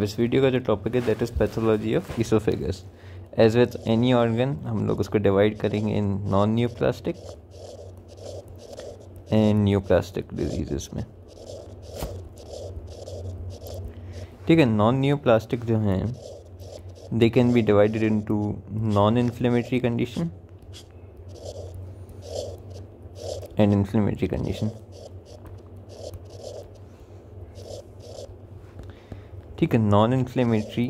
अब इस वीडियो का जो टॉपिक है that is pathology of esophagus as with any organ हम लोग उसको डिवाइड करेंगे in non neoplastic and neoplastic diseases में ठीक है नॉन न्यू प्लास्टिक जो हैं they can be divided to non inflammatory condition and inflammatory condition ठीक है नॉन इन्फ्लेमेटरी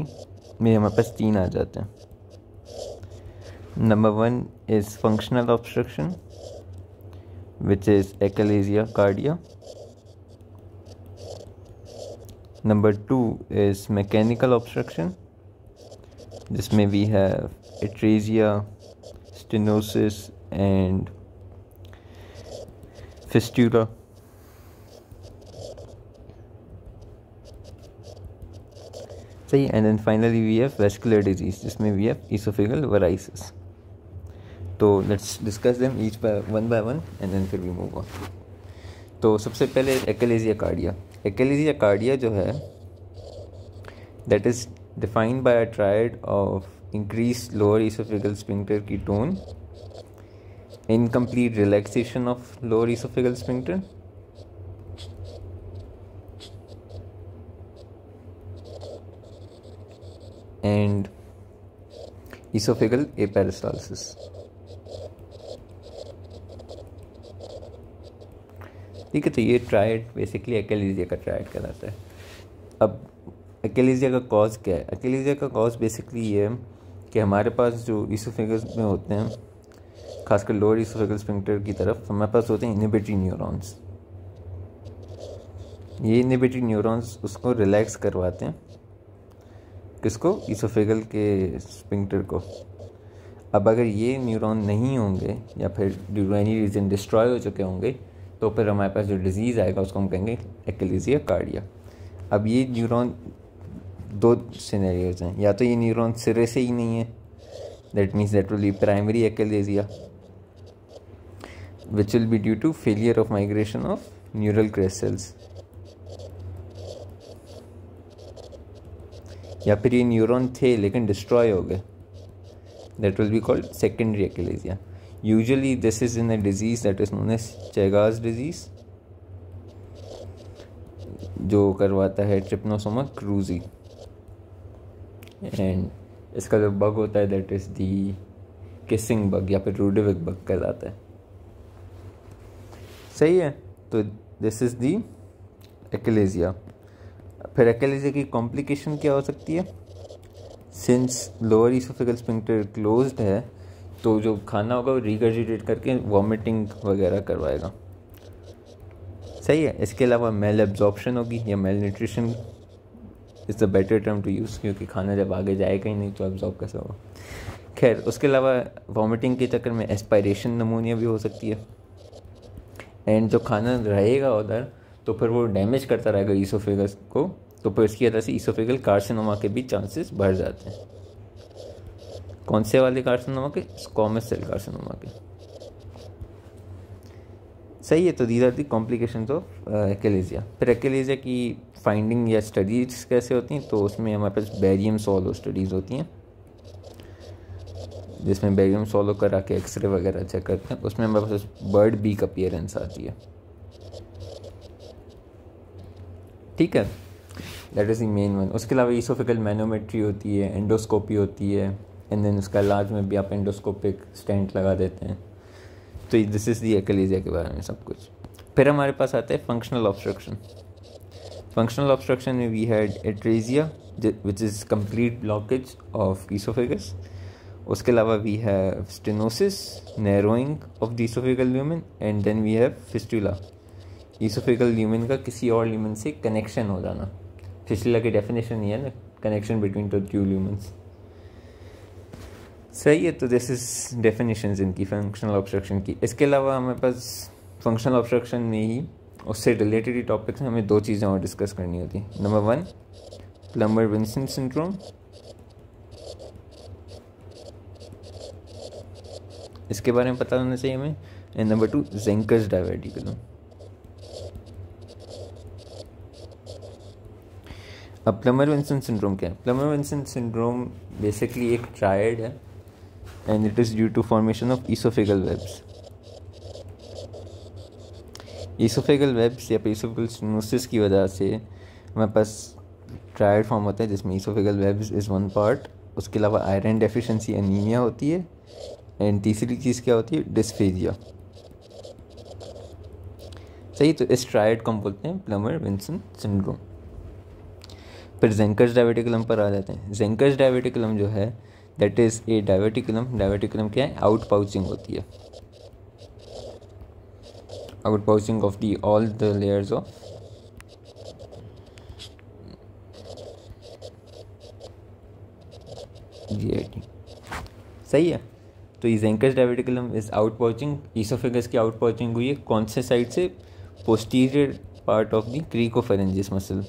में हमारे पास तीन आ जाते हैं number one is functional obstruction which is achalasia cardia number two is mechanical obstruction जिसमें we have atresia stenosis and fistula सही and then finally we have vascular disease जिसमें वी हैव इसोफिगल वराइसिस तो let's discuss them each by one by one and then फिर we move on तो सबसे पहले achalasia cardia achalasia cardia जो है that is defined by a triad of increase lower esophageal sphincter की tone incomplete relaxation of lower esophageal sphincter and esophageal aperistalsis ठीक है तो ये ट्राइड बेसिकली एकेलेजिया का ट्राइड कहलाता है अब एकेलेजिया का कॉज क्या है एकेलेजिया का कॉज बेसिकली ये है कि हमारे पास जो इसोफेगस में होते हैं खासकर लोअर इसोफेगल स्पिंक्टर की तरफ हमारे पास होते हैं इनिबेटरी न्यूरॉन्स ये इनिबेटरी न्यूरॉन्स उसको रिलैक्स करवाते हैं किसको इसोफेगल के स्पिंक्टर को अब अगर ये न्यूरॉन नहीं होंगे या फिर due to any reason destroy हो चुके होंगे तो फिर हमारे पास जो डिजीज़ आएगा उसको हम कहेंगे एक्लिजिया कार्डिया अब ये न्यूरॉन दो सिनेरियोज हैं या तो ये न्यूरॉन सिरे से ही नहीं है that means that will be primary achalasia which will be due to failure of migration of neural crests या फिर ये न्यूरॉन थे लेकिन डिस्ट्रॉय हो गए that will be called secondary achalasia usually this is in a disease that is known as Chagas disease जो करवाता है ट्रिप्नोसोमा क्रूजी एंड इसका जो बग होता है that is the kissing bug या फिर रूडिविक बग कहलाता है सही है तो दिस इज़ दी एक्लेजिया फिर एक्लेजे की कॉम्प्लिकेशन क्या हो सकती है since lower esophageal sphincter close है तो जो खाना होगा वो रिगर्जिटेट करके वॉमिटिंग वगैरह करवाएगा सही है इसके अलावा मेल एब्जॉर्बशन होगी या malnutrition is the better term to use क्योंकि खाना जब आगे जाएगा ही नहीं तो एब्जॉर्ब कैसे होगा खैर उसके अलावा वॉमिटिंग के चक्कर में एस्पायरेशन नमोनिया भी हो सकती है एंड जो खाना रहेगा उधर तो फिर वो डैमेज करता रहेगा ईसोफेगस को तो फिर इसकी वजह से ईसोफेगल कार्सिनोमा के भी चांसेस बढ़ जाते हैं कौन से वाले कार्सिनोमा के स्कॉमस सेल कार्सिनोमा के सही है तो these are the complication of achalasia फिर एक्लेजिया की फाइंडिंग या स्टडीज़ कैसे होती हैं तो उसमें हमारे पास बैरियम सोलो स्टडीज़ होती हैं जिसमें बैरियम सोलो करा के एक्सरे वगैरह चेक करते हैं उसमें हमारे पास बर्ड बीक अपियरेंस आती है ठीक है that is the main one उसके अलावा ईसोफिकल मैनोमेट्री होती है एंडोस्कोपी होती है एंड देन उसका इलाज में भी आप एंडोस्कोपिक स्टेंट लगा देते हैं तो दिस इज़ दी एकलेजिया के बारे में सब कुछ फिर हमारे पास आता है फंक्शनल ऑब्स्ट्रक्शन फंक्शनल ऑब्स्ट्रक्शन में we had atresia which is complete blockage of esophagus उसके अलावा we have stenosis narrowing of the lumen and then we have fistula esophageal lumen का किसी और ल्यूमन से कनेक्शन हो जाना फिशला की डेफिनेशन ही है ना connection between the two lumens सही है तो दिस इज डेफिनेशन इनकी फंक्शनल ऑब्स्ट्रक्शन की इसके अलावा हमारे पास फंक्शनल ऑब्स्ट्रक्शन में ही उससे रिलेटेड ही टॉपिक्स हमें दो चीज़ें और डिस्कस करनी होती हैं number one Plummer Vinson syndrome इसके बारे में पता होना चाहिए हमें and number two Zenker's diverticulum अब प्लमर विंसन सिंड्रोम क्या है प्लमर विंसन सिंड्रोम बेसिकली एक ट्रायड है and it is due to formation of esophageal webs esophageal webs या ईसोफेगल स्टेनोसिस की वजह से हमारे पास ट्रायड फॉर्म होता है जिसमें esophageal webs is one part उसके अलावा आयरन डेफिशिएंसी एनीमिया होती है एंड तीसरी चीज़ क्या होती है डिस्फेजिया सही तो इस ट्रायड को हम बोलते हैं प्लमर विंसन सिंड्रोम फिर जेंकर्स डायवेटिकुलम पर आ जाते हैं जेंकर्स डायवेटिकुलम जो है दैट इज़ ए डायवेटिकुलम डायवेटिकुलम क्या है आउट पाउचिंग होती है outpouching of the all the layers of सही है तो ये Zenker's diverticulum is outpouching esophagus की आउट पाउचिंग हुई है कौन से साइड से posterior part of the cricopharyngeus muscle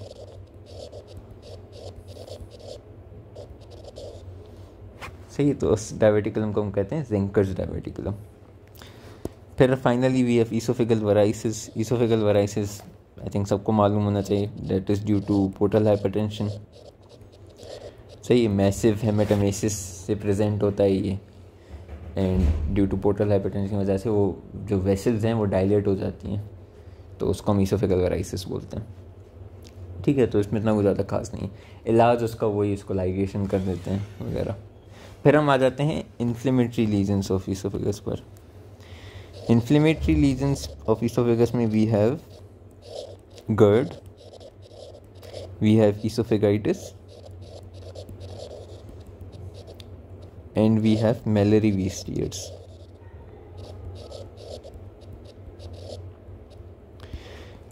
सही तो उस डायवेटिकुलम को हम कहते हैं जेंकर्स डायवेटिकुलम फिर finally we have esophageal varices esophageal varices I think सबको मालूम होना चाहिए that is due to portal hypertension सही मैसिव हेमेटामेसिस से प्रेजेंट होता है ये and due to portal hypertension की वजह से वो जो वेसल्स हैं वो डायलेट हो जाती हैं तो उसको हम ईसोफिकल वराइसिस बोलते हैं ठीक है तो इसमें इतना कुछ ज़्यादा खास नहीं है इलाज उसका वही उसको लाइगेशन कर देते हैं वगैरह फिर हम आ जाते हैं इन्फ्लेमेटरी लीजन्स ऑफ इसोफेगस पर इन्फ्लेमेटरी लीजन्स ऑफ इसोफेगस में we have GERD we have esophagitis and we have malary Weiss tears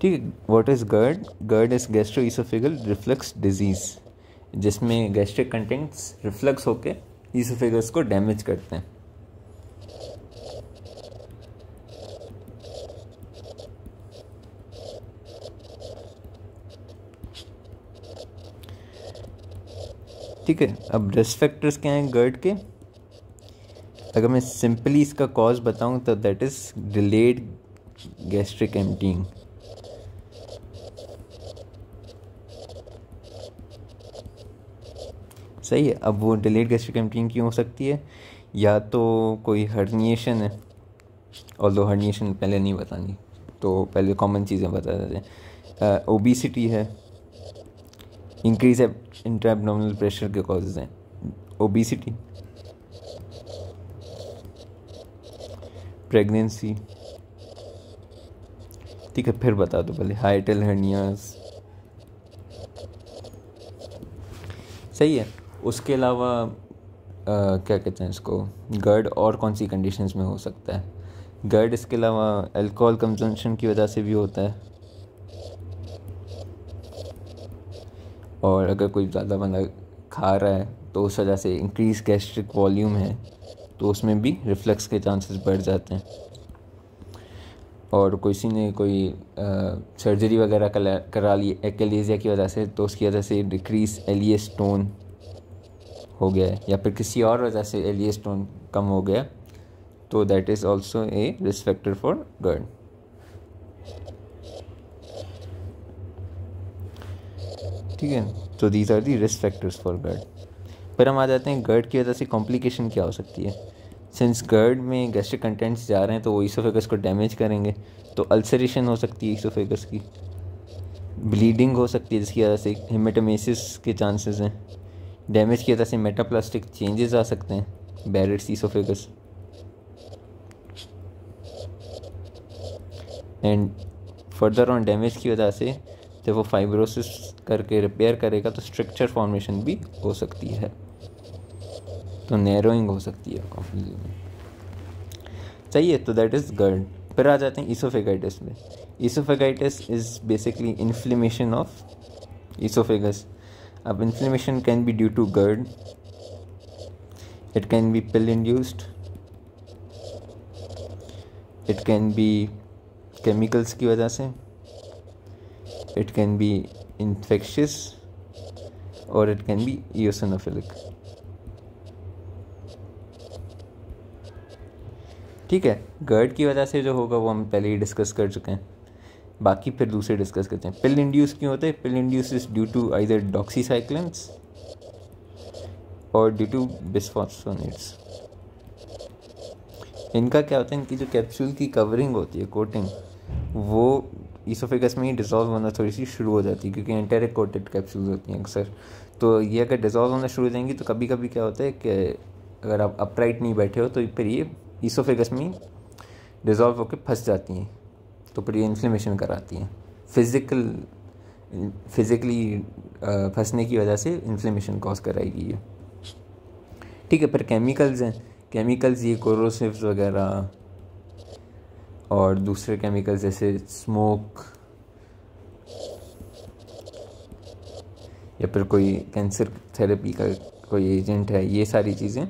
ठीक है what is GERD GERD is gastro esophageal reflux disease जिसमें गैस्ट्रिक कंटेंट्स रिफ्लक्स होके esophagus को damage करते हैं ठीक है अब रिस्क फैक्टर्स क्या हैं गर्ड के अगर मैं सिंपली इसका कॉज बताऊं तो that is delayed gastric emptying सही है अब वो डिलेड गैस्ट्रिक एम्पटिंग क्यों हो सकती है या तो कोई हर्निएशन है और दो हर्निएशन पहले नहीं बतानी तो पहले कॉमन चीज़ें बता देते हैं ओबिसिटी है इंक्रीज एब एबनॉर्मल प्रेशर के कॉजेज हैं ओबिसिटी प्रेगनेंसी ठीक है फिर बता दो पहले हाइटल हर्नियाज सही है उसके अलावा क्या कहते हैं इसको गर्ड और कौन सी कंडीशंस में हो सकता है गर्ड इसके अलावा अल्कोहल कंजम्पशन की वजह से भी होता है और अगर कोई ज़्यादा बंदा खा रहा है तो उस वजह से इंक्रीज गैस्ट्रिक वॉल्यूम है तो उसमें भी रिफ्लक्स के चांसेस बढ़ जाते हैं और किसी ने कोई आ, सर्जरी वगैरह करा ली एक्लेजिया की वजह से तो उसकी वजह से डिक्रीज एलियस स्टोन हो गया है या फिर किसी और वजह से एलिया स्टोन e कम हो गया तो that is also a risk factor for GERD ठीक है तो these are the risk factors for GERD पर हम आ जाते हैं गर्ड की वजह से कॉम्प्लिकेशन क्या हो सकती है सिंस गर्ड में गैस्ट्रिक कंटेंट्स जा रहे हैं तो वो ईसोफेगस को डैमेज करेंगे तो अल्सरेशन हो सकती है ईसोफेगस की ब्लीडिंग हो सकती है जिसकी वजह से हिमेटोमेसिस के चांसेस हैं डैमेज की वजह से मेटाप्लास्टिक चेंजेस आ सकते हैं Barrett esophagus and further on damage की वजह से जब वो फाइब्रोसिस करके रिपेयर करेगा तो स्ट्रक्चर फॉर्मेशन भी हो सकती है तो नैरोइंग हो सकती है कॉफी चाहिए तो दैट इज़ गर्ड फिर आ जाते हैं इसोफेगाइटिस में esophagitis is basically inflammation of esophagus अब inflammation can be due to GERD it can be pill induced it can be chemicals की वजह से इट कैन बी इन्फेक्शस और इट कैन बी ईसनोफिलिक ठीक है गर्ड की वजह से जो होगा वो हम पहले ही डिस्कस कर चुके हैं बाकी फिर दूसरे डिस्कस करते हैं पिल इंड्यूस क्यों होते हैं pill induced is due to either doxycyclines और ड्यू टू बिस्फॉस्फोनेट्स इनका क्या होता है इनकी जो कैप्सूल की कवरिंग होती है कोटिंग वो ईसोफिकस में ही डिजॉल्व होना थोड़ी सी शुरू हो जाती है क्योंकि एंटेरिक कोटेड कैप्सूल होती हैं अक्सर तो ये अगर डिजॉल्व होना शुरू हो जाएंगी तो कभी कभी क्या होता है कि अगर आप अपराइट नहीं बैठे हो तो फिर ये ईसोफिकस में डिज़ोल्व होकर फंस जाती हैं तो प्री इन्फ्लेमेशन कराती हैं फिज़िकल फिज़िकली फंसने की वजह से इन्फ्लेमेशन कॉज कराएगी ये ठीक है पर केमिकल्स हैं केमिकल्स ये कोरोसिव्स वगैरह और दूसरे केमिकल्स जैसे स्मोक या फिर कोई कैंसर थेरेपी का कोई एजेंट है ये सारी चीज़ें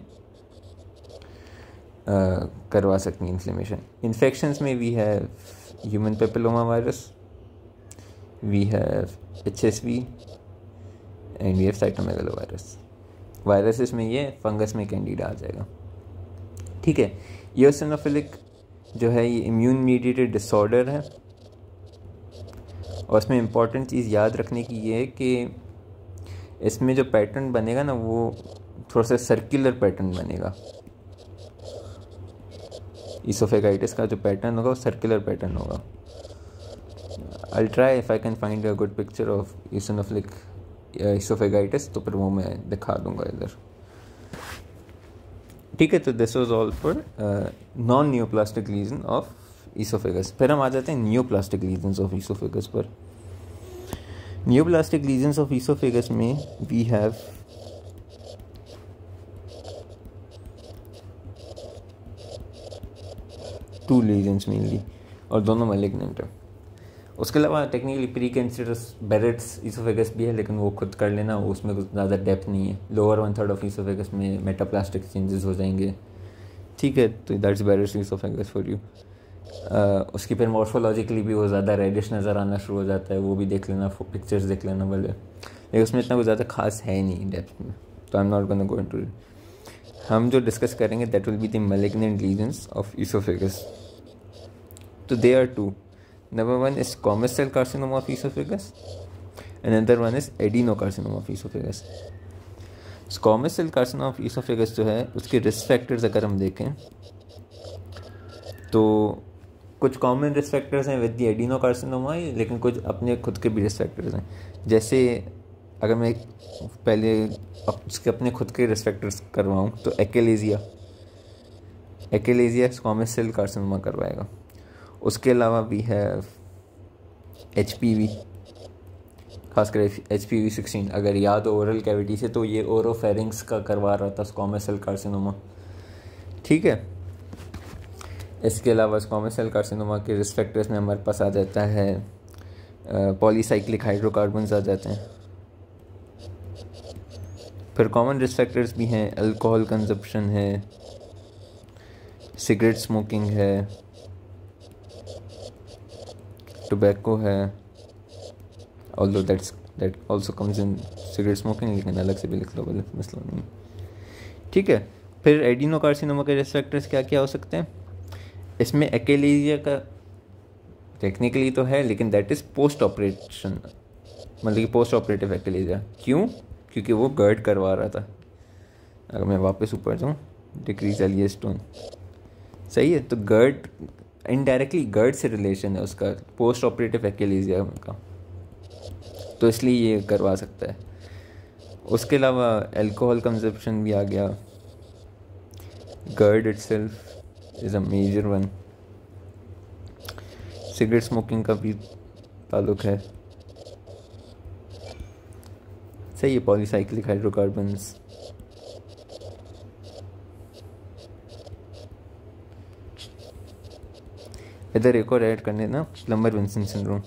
करवा सकती हैं इन्फ्लेमेशन इन्फेक्शंस में भी है human papilloma virus, we have HSV, and we have cytomegalovirus viruses में ये फंगस में कैंडीडा आ जाएगा ठीक है योसिनोफिलिक जो है ये इम्यून मीडिएटेड डिसऑर्डर है और इसमें इम्पॉर्टेंट चीज़ याद रखने की ये है कि इसमें जो पैटर्न बनेगा ना वो थोड़ा सा सर्कुलर पैटर्न बनेगा इसोफेगाइटिस का जो पैटर्न होगा वो सर्कुलर पैटर्न होगा I try if I can find a good picture of eosinophilic esophagitis तो फिर वो मैं दिखा दूंगा इधर ठीक है तो this was all for non neoplastic region of oesophagus फिर हम आ जाते हैं neoplastic regions of oesophagus पर neoplastic regions of oesophagus में we have two lesions mainly और दोनों मेलेगनेंट है उसके अलावा technically precancerous Barrett's oesophagus भी है लेकिन वो खुद कर लेना उसमें कुछ ज़्यादा डेप्थ नहीं है lower one third of oesophagus में मेटाप्लास्टिक चेंजेस हो जाएंगे ठीक है तो that's Barrett's oesophagus for you उसकी फिर मॉर्फोलॉजिकली भी वो ज़्यादा रेडिश नज़र आना शुरू हो जाता है वो भी देख लेना पिक्चर्स देख लेना भले लेकिन उसमें इतना कुछ ज़्यादा खास है नहीं डेप्थ में तो I am not going to हम जो डिस्कस करेंगे that will be the malignant lesions of oesophagus तो they are two number one is squamous cell carcinoma of oesophagus and other one is adenocarcinoma of oesophagus squamous cell carcinoma of oesophagus जो है उसके risk factors अगर हम देखें तो कुछ common risk factors हैं विद द एडीनो कार्सिनोमा लेकिन कुछ अपने खुद के भी रिस्क फैक्टर्स हैं जैसे अगर मैं पहले उसके अपने खुद के रिस्पेक्टर्स करवाऊँ तो achalasia achalasia squamous cell carcinoma करवाएगा उसके अलावा भी है एच पी वी खासकर एच पी वी सिक्सटीन अगर याद हो ओरल कैविटी से तो ये ओरोफेरिंग्स का करवा रहा था स्कॉमस सेल कार्सिनोमा ठीक है इसके अलावा स्कॉमस सेल कार्सिनोमा के रिस्पेक्टर्स में हमारे पास आ जाता है पॉलीसाइक्लिक हाइड्रोकार्बन्स आ जाते हैं फिर कॉमन रिस्क फैक्टर्स भी हैं अल्कोहल कंजप्शन है सिगरेट स्मोकिंग है टोबैको है although that's that also comes in cigarette smoking लेकिन अलग से भी लिख लो गलत मसला नहीं ठीक है फिर कार्सिनोमा के रिस्क फैक्टर्स क्या क्या हो सकते हैं इसमें एकेलेरिया का टेक्निकली तो है लेकिन दैट इज़ पोस्ट ऑपरेशन मतलब कि पोस्ट ऑपरेटिव एकेलेरिया क्यों क्योंकि वो गर्ड करवा रहा था अगर मैं वापस ऊपर जाऊँ डिक्रीज चलिए स्टोन सही है तो गर्ड इनडायरेक्टली गर्ड से रिलेशन है उसका पोस्ट ऑपरेटिव एक्लीजिया उनका तो इसलिए ये करवा सकता है उसके अलावा एल्कोहल कंजप्शन भी आ गया GERD itself is a major one cigarette smoking का भी ताल्लुक है सही है पॉलीसाइक्लिक हाइड्रोकार्बन्स इधर एक और ऐड करने ना Plummer Vinson syndrome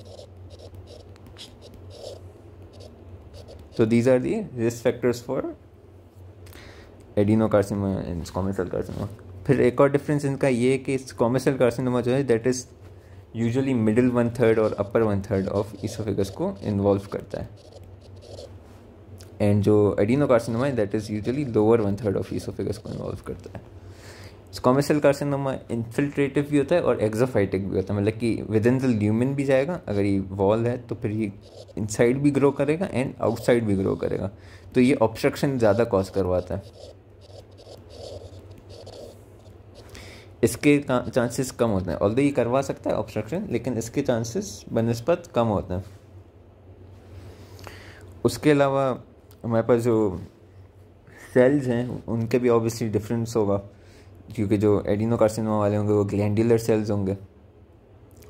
So these are the risk factors for adenocarcinoma and squamous cell carcinoma फिर एक और डिफरेंस इनका ये है कि स्कॉमेसल कार्सिनोमा जो है that is usually middle one third और upper one third of oesophagus को इन्वॉल्व करता है एंड जो एडीनो कार्सिनोमा है that is usually lower one third of oesophagus को इन्वॉल्व करता है स्कॉमेसल कार्सिनोमा इन्फिल्ट्रेटिव भी होता है और एक्जोफाइटिक भी होता है मतलब कि विद इन द ल्यूमिन भी जाएगा अगर ये वॉल है तो फिर ये इनसाइड भी ग्रो करेगा एंड आउटसाइड भी ग्रो करेगा तो ये ऑब्स्ट्रक्शन ज़्यादा कॉज करवाता है इसके चांसेस कम होते हैं ऑल ये करवा सकता है ऑब्स्ट्रक्शन लेकिन इसके चांसेस बनस्पत कम होते हैं उसके अलावा हमारे पास जो सेल्स हैं उनके भी ऑब्वियसली डिफरेंस होगा क्योंकि जो एडिनो कार्सिनोमा वाले होंगे वो ग्लैंडुलर सेल्स होंगे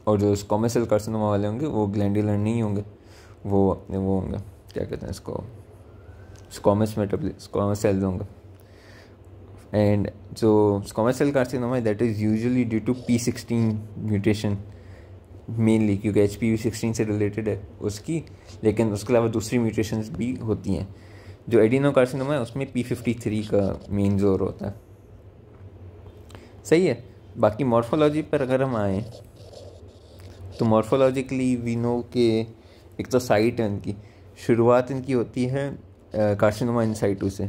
और जो स्कोमेसल कार्सिनोमा वाले होंगे वो ग्लैंडुलर नहीं होंगे वो अपने वो होंगे क्या कहते हैं इसको स्कॉमस मेटाबल स्कॉमस सेल्स होंगे एंड जो squamous carcinoma that is usually due to P sixteen mutation mainly क्योंकि एच पी सिक्सटीन से रिलेटेड है उसकी लेकिन उसके अलावा दूसरी म्यूटेशन भी होती हैं जो एडिनो कार्सिनोमा है उसमें पी फिफ्टी थ्री का मेन जोर होता है सही है बाकी मॉर्फोलॉजी पर अगर हम आएँ तो मॉर्फोलॉजिकली वीनो के एक तो साइट है उनकी शुरुआत इनकी होती है कार्सिनोमा इन साइटू से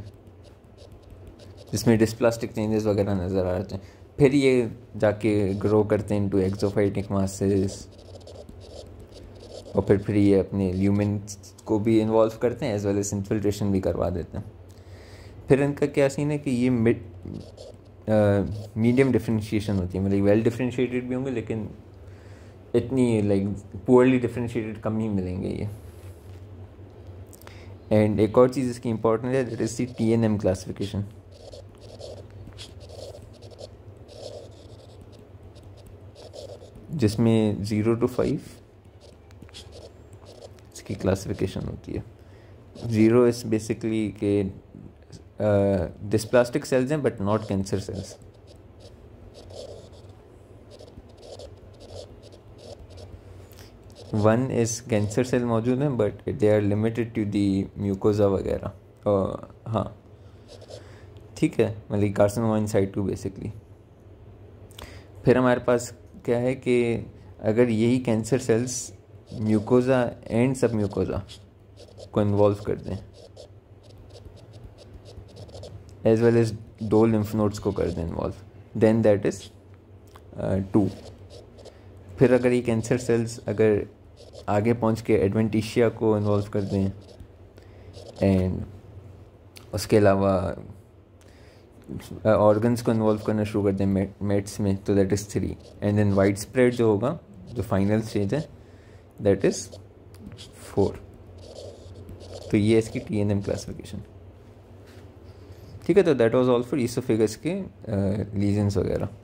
जिसमें डिस्प्लास्टिक चेंजेस वगैरह नज़र आ रहे हैं फिर ये जाके ग्रो करते हैं इनटू एक्सोफाइटिक मासेस और फिर फिर ये अपने ल्यूमिन को भी इन्वॉल्व करते हैं एज वेल एज इन्फिल्ट्रेशन भी करवा देते हैं फिर इनका क्या सीन है कि ये मिड मीडियम डिफ्रेंशिएशन होती है मतलब वेल डिफ्रेंशिएटेड भी होंगे लेकिन इतनी लाइक पुअरली डिफ्रेंशिएटेड कम ही मिलेंगे ये एंड एक और चीज़ इसकी इंपॉर्टेंट है that is the T N M classification जिसमें ज़ीरो टू फाइव इसकी क्लासिफिकेशन होती है ज़ीरो इस बेसिकली के डिस्प्लास्टिक सेल्स हैं but not cancer cells one is cancer cell मौजूद हैं but they are limited to the mucosa वगैरह हाँ ठीक है मतलब carcinoma inside two basically फिर हमारे पास क्या है कि अगर यही cancer cells mucosa and submucosa को इन्वॉल्व कर दें एज वेल एज दो लिम्फ नोड्स को कर दें involve then that is two फिर अगर ये कैंसर सेल्स अगर आगे पहुंच के एडवेंटिशिया को इन्वॉल्व कर दें एंड उसके अलावा ऑर्गन्स को इन्वॉल्व करना शुरू कर दें मेट्स में तो that is three and then wide spread जो होगा जो फाइनल स्टेज है दैट इज़ फोर तो ये इसकी टी एन एम क्लासिफिकेशन ठीक है तो that was all for figures के लीजेंस वगैरह